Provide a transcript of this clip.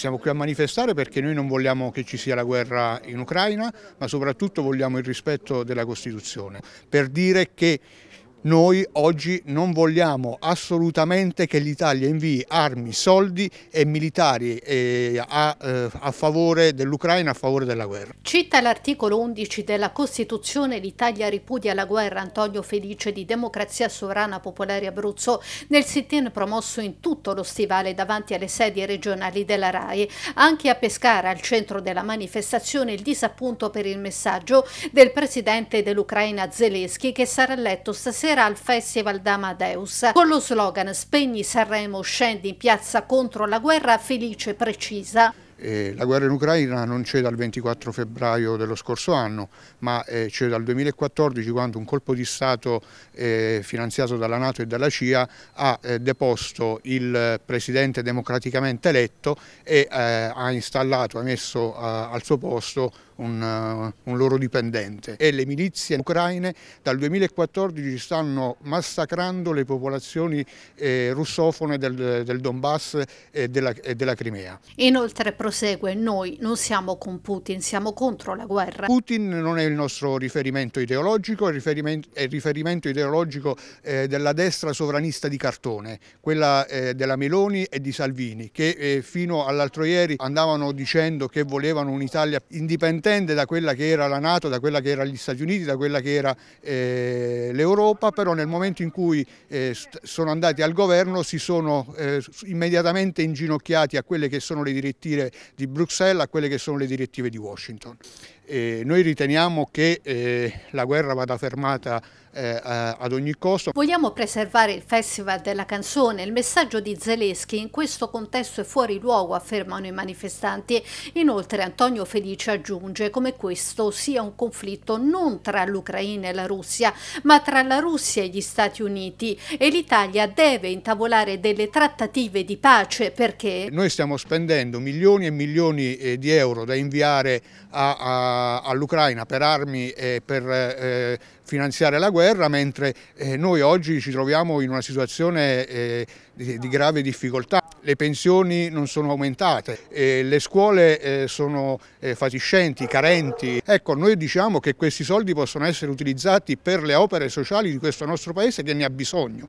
Siamo qui a manifestare perché noi non vogliamo che ci sia la guerra in Ucraina, ma soprattutto vogliamo il rispetto della Costituzione, per dire che noi oggi non vogliamo assolutamente che l'Italia invii armi, soldi e militari eh, eh, a, favore dell'Ucraina, a favore della guerra. Cita l'articolo 11 della Costituzione l'Italia ripudia la guerra Antonio Felice di Democrazia Sovrana Popolare Abruzzo nel sit-in promosso in tutto lo stivale davanti alle sedie regionali della RAI. Anche a Pescara, al centro della manifestazione, il disappunto per il messaggio del presidente dell'Ucraina Zelensky che sarà letto stasera sera al Festival d'Amadeus con lo slogan Spegni Sanremo, scendi in piazza contro la guerra felice e precisa. Eh, la guerra in Ucraina non c'è dal 24 febbraio dello scorso anno, ma eh, c'è dal 2014 quando un colpo di Stato eh, finanziato dalla Nato e dalla CIA ha deposto il presidente democraticamente eletto e ha installato, ha messo al suo posto un, eh, un loro dipendente e le milizie ucraine dal 2014 stanno massacrando le popolazioni eh, russofone del, del Donbass e della, e della Crimea. Inoltre prosegue, noi non siamo con Putin, siamo contro la guerra. Putin non è il nostro riferimento ideologico, è il riferimento, è il riferimento ideologico eh, della destra sovranista di cartone, quella eh, della Meloni e di Salvini, che eh, fino all'altro ieri andavano dicendo che volevano un'Italia indipendente distende da quella che era la Nato, da quella che era gli Stati Uniti, da quella che era eh, l'Europa, però nel momento in cui eh, sono andati al governo si sono eh, immediatamente inginocchiati a quelle che sono le direttive di Bruxelles, a quelle che sono le direttive di Washington. E noi riteniamo che eh, la guerra vada fermata eh, ad ogni costo. Vogliamo preservare il Festival della canzone. Il messaggio di Zelensky in questo contesto è fuori luogo, affermano i manifestanti. Inoltre Antonio Felice aggiunge emerge cioè come questo sia un conflitto non tra l'Ucraina e la Russia, ma tra la Russia e gli Stati Uniti e l'Italia deve intavolare delle trattative di pace perché... Noi stiamo spendendo milioni e milioni eh, di euro da inviare all'Ucraina per armi e per eh, finanziare la guerra, mentre eh, noi oggi ci troviamo in una situazione eh, di, di grave difficoltà le pensioni non sono aumentate, eh, le scuole eh, sono eh, fatiscenti, carenti. Ecco, noi diciamo che questi soldi possono essere utilizzati per le opere sociali di questo nostro paese che ne ha bisogno.